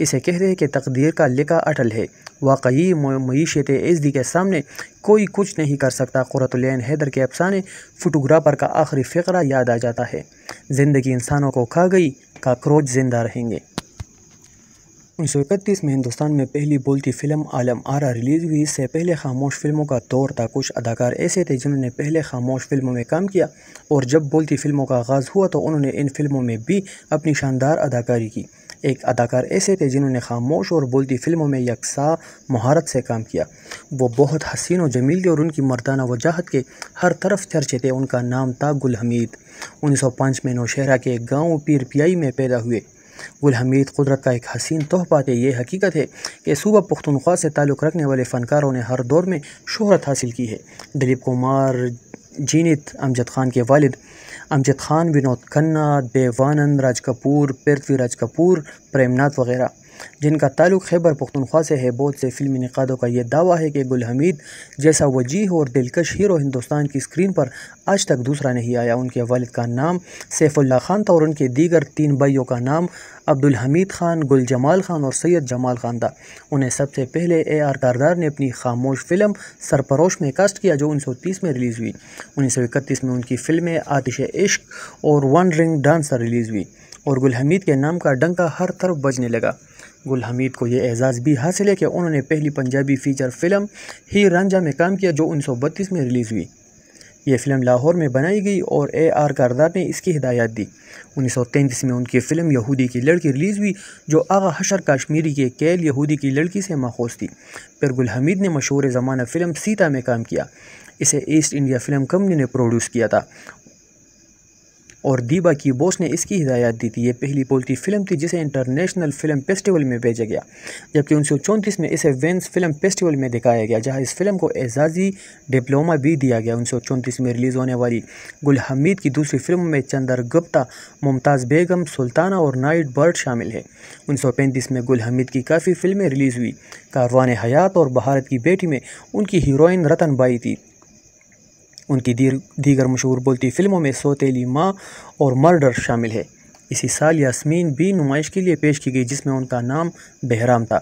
इसे कहते हैं कि तकदीर का लिखा अटल है वाकई मीशत एजदी के सामने कोई कुछ नहीं कर सकता क़ुरतुलैन हैदर के अफसाने फ़ोटोग्राफ़र का आखिरी फ़िक्रा याद आ जाता है ज़िंदगी इंसानों को खा गई काक्रोच जिंदा रहेंगे उन्नीस सौ इकतीस में हिंदुस्तान में पहली बोलती फिल्म आलम आरा रिलीज़ हुई इससे पहले खामोश फिल्मों का दौर था कुछ अदाकार ऐसे थे जिन्होंने पहले खामोश फिल्मों में काम किया और जब बोलती फिल्मों का आगाज़ हुआ तो उन्होंने इन फिल्मों में भी अपनी शानदार अदाकारी की एक अदाकार ऐसे थे जिन्होंने खामोश और बोलती फिल्मों में यकसा महारत से काम किया वो बहुत हसीन और जमील थे और उनकी मर्दाना वजाहत के हर तरफ चर्चे थे उनका नाम था गुल हमीद उन्नीस में नौशहरा के एक गाँव पीर पियाई में पैदा हुए गुल हमीद कुदरत का एक हसीन तोहफा थे ये हकीकत है कि सूबा पुख्तनख्वा से ताल्लुक़ रखने वाले फ़नकारों ने हर दौर में शहरत हासिल की है दिलीप कुमार जीनित अमजद खान के वालिद अमजद खान विनोद खन्ना देवानंद राज कपूर पृथ्वीराज कपूर प्रेमनाथ वगैरह जिनका ताल्लुक खैबर पख्तनख्वा से है बहुत से फिल्मी निकादों का यह दावा है कि गुल हमीद जैसा वजीह और दिलकश हीरो हिंदुस्तान की स्क्रीन पर आज तक दूसरा नहीं आया उनके वालिद का नाम सैफुल्ला खान था और उनके दीगर तीन भाइयों का नाम अब्दुल हमीद खान गुल जमाल खान और सैयद जमाल खान था उन्हें सबसे पहले ए आर कारदार ने अपनी खामोश फिल्म सरपरोश में कास्ट किया जो उन्नीस में रिलीज़ हुई उन्नीस में उनकी फिल्में आतिश इश्क और वन रिंग डांसर रिलीज़ हुई और गुल हमीद के नाम का डंका हर तरफ बजने लगा गुल हमीद को ये एज़ाज़ भी हासिल है कि उन्होंने पहली पंजाबी फ़ीचर फ़िल्म ही रंजा में काम किया जो उन्नीस में रिलीज़ हुई यह फ़िल्म लाहौर में बनाई गई और ए आर कारदार ने इसकी हिदायत दी उन्नीस सौ तैंतीस में उनकी फ़िल्म यहूदी की लड़की रिलीज़ हुई जो आगा हशर कश्मीरी के कैल यहूदी की लड़की से माखोज थी फिर गुल हमीद ने मशहूर ज़माना फ़िल्म सीता में काम किया इसे ईस्ट इंडिया फ़िल्म कंपनी ने प्रोड्यूस किया था और दीबा की बोस ने इसकी हिदायत दी थी ये पहली बोलती फिल्म थी जिसे इंटरनेशनल फिल्म फेस्टिवल में भेजा गया जबकि उन्नीस में इसे वेंस फिल्म फेस्टिवल में दिखाया गया जहाँ इस फिल्म को एजाजी डिप्लोमा भी दिया गया उन्नीस में रिलीज़ होने वाली गुल हमीद की दूसरी फिल्म में चंदर गुप्ता मुमताज़ बेगम सुल्ताना और नाइट बर्ड शामिल है उन्नीस में गुल हमीद की काफ़ी फिल्में रिलीज़ हुई कारवान हयात और भारत की बेटी में उनकी हीरोइन रतन बाई थी उनकी दीगर मशहूर बोलती फ़िल्मों में सोतेली माँ और मर्डर शामिल है इसी साल यासमीन भी नुमाइश के लिए पेश की गई जिसमें उनका नाम बहराम था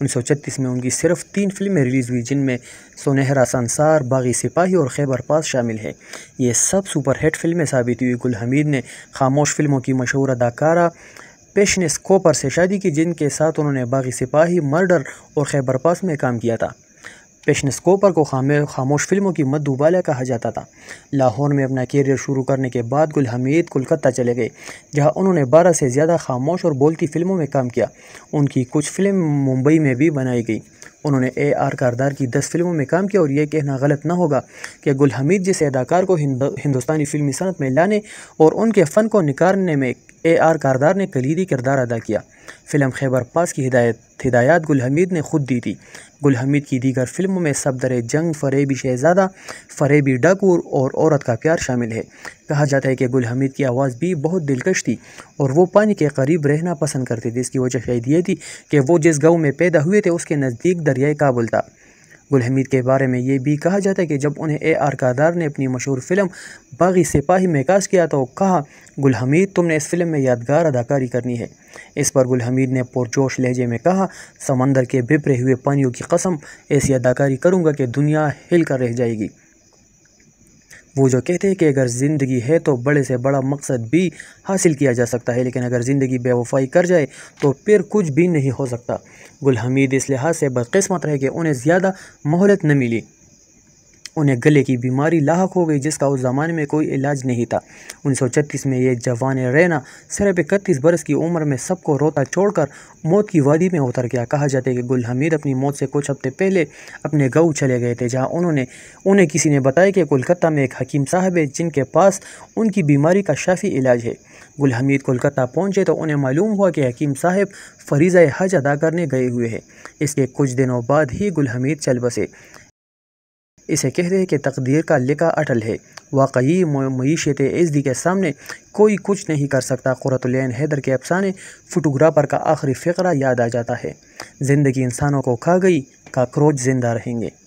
उन्नीस में उनकी सिर्फ तीन फिल्में रिलीज़ हुई जिनमें सुनहरा संसार बागी सिपाही और खैबर पास शामिल है ये सब सुपर हिट फिल्में साबित हुई गुल हमीद ने खामोश फिल्मों की मशहूर अदाकारा पेशनेस कोपर से शादी की जिनके साथ उन्होंने बागी सिपाही मर्डर और खैबर पास में काम किया था पेशन स्कोपर को खामे खामोश फिल्मों की मदूबाला कहा जाता था लाहौर में अपना कैरियर शुरू करने के बाद गुल हमीद कोलकाता चले गए जहां उन्होंने बारह से ज़्यादा खामोश और बोलती फिल्मों में काम किया उनकी कुछ फिल्म मुंबई में भी बनाई गई उन्होंने ए आर कारदार की दस फिल्मों में काम किया और यह कहना गलत ना होगा कि गुल हमीद जैसे अदाकार को हिंदुस्तानी फिल्मी सनत में लाने और उनके फ़न को निकारने में ए आर कारदार ने कलीदी किरदार अदा किया फ़िल्म खैबर पास की हिदायत हिदायत गुल हमीद ने खुद दी थी गुल हमीद की दीगर फिल्मों में सफदर जंग फरेबी शहजादा फरेबी डकूर और औरत का प्यार शामिल है कहा जाता है कि गुल हमीद की आवाज़ भी बहुत दिलकश थी और वो पानी के करीब रहना पसंद करते थे इसकी वजह शायद ये थी कि वो जिस गाँव में पैदा हुए थे उसके नज़दीक दरियाए काबुल था गुल हमीद के बारे में ये भी कहा जाता है कि जब उन्हें ए आर कादार ने अपनी मशहूर फिल्म बागी सिपाही में कास्ट किया तो कहा गुल हमीद तुमने इस फिल्म में यादगार अदाकारी करनी है इस पर गुल हमीद ने पुरजोश लहजे में कहा समंदर के बिपरे हुए पानियों की कसम ऐसी अदाकारी करूँगा कि दुनिया हिल कर रह जाएगी वो जो कहते हैं कि अगर ज़िंदगी है तो बड़े से बड़ा मकसद भी हासिल किया जा सकता है लेकिन अगर ज़िंदगी बेवफाई कर जाए तो फिर कुछ भी नहीं हो सकता गुल हमीद इस लिहाज से बदकस्मत रहे कि उन्हें ज़्यादा मोहलत न मिली उन्हें गले की बीमारी लाक हो गई जिसका उस ज़माने में कोई इलाज नहीं था उन्नीस में ये जवान रैना सिर्फ इकतीस बरस की उम्र में सबको रोता छोड़कर मौत की वादी में उतर गया कहा जाता है कि गुल हमीद अपनी मौत से कुछ हफ्ते पहले अपने गऊ चले गए थे जहाँ उन्होंने उन्हें किसी ने बताया कि कोलकाता में एक हकीम साहब है जिनके पास उनकी बीमारी का शाफी इलाज है गुल हमीद कोलकाता पहुँचे तो उन्हें मालूम हुआ कि हकीम साहब फरीज़ हज अदा करने गए हुए हैं इसके कुछ दिनों बाद ही गुल हमीद चल बसे इसे कहते हैं कि तकदीर का लिखा अटल है वाकई मीशत एजदी के सामने कोई कुछ नहीं कर सकता कुरतुलैन हैदर के अफसाने फोटोग्राफर का आखिरी फकर याद आ जाता है ज़िंदगी इंसानों को खा गई काकरोच ज़िंदा रहेंगे